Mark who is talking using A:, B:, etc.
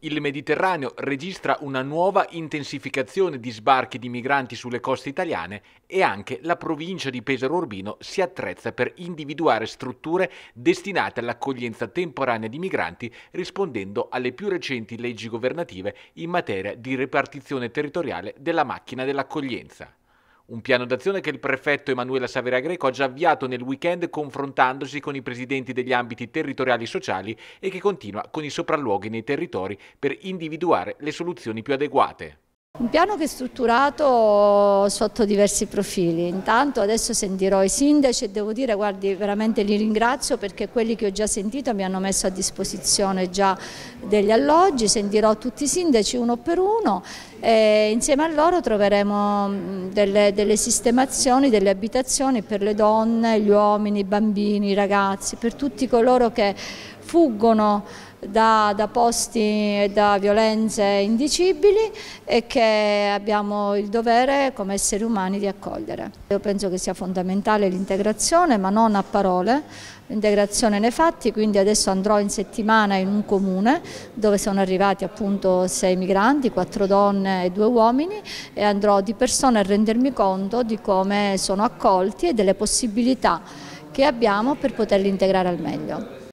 A: Il Mediterraneo registra una nuova intensificazione di sbarchi di migranti sulle coste italiane e anche la provincia di Pesaro Urbino si attrezza per individuare strutture destinate all'accoglienza temporanea di migranti rispondendo alle più recenti leggi governative in materia di ripartizione territoriale della macchina dell'accoglienza. Un piano d'azione che il prefetto Emanuela Savera Greco ha già avviato nel weekend confrontandosi con i presidenti degli ambiti territoriali e sociali e che continua con i sopralluoghi nei territori per individuare le soluzioni più adeguate.
B: Un piano che è strutturato sotto diversi profili. Intanto adesso sentirò i sindaci e devo dire, guardi, veramente li ringrazio perché quelli che ho già sentito mi hanno messo a disposizione già degli alloggi, sentirò tutti i sindaci uno per uno e insieme a loro troveremo mm, delle, delle sistemazioni, delle abitazioni per le donne, gli uomini, i bambini, i ragazzi, per tutti coloro che fuggono da, da posti e da violenze indicibili e che abbiamo il dovere come esseri umani di accogliere. Io penso che sia fondamentale l'integrazione, ma non a parole, l'integrazione nei fatti, quindi adesso andrò in settimana in un comune dove sono arrivati appunto sei migranti, quattro donne e due uomini e andrò di persona a rendermi conto di come sono accolti e delle possibilità che abbiamo per poterli integrare al meglio.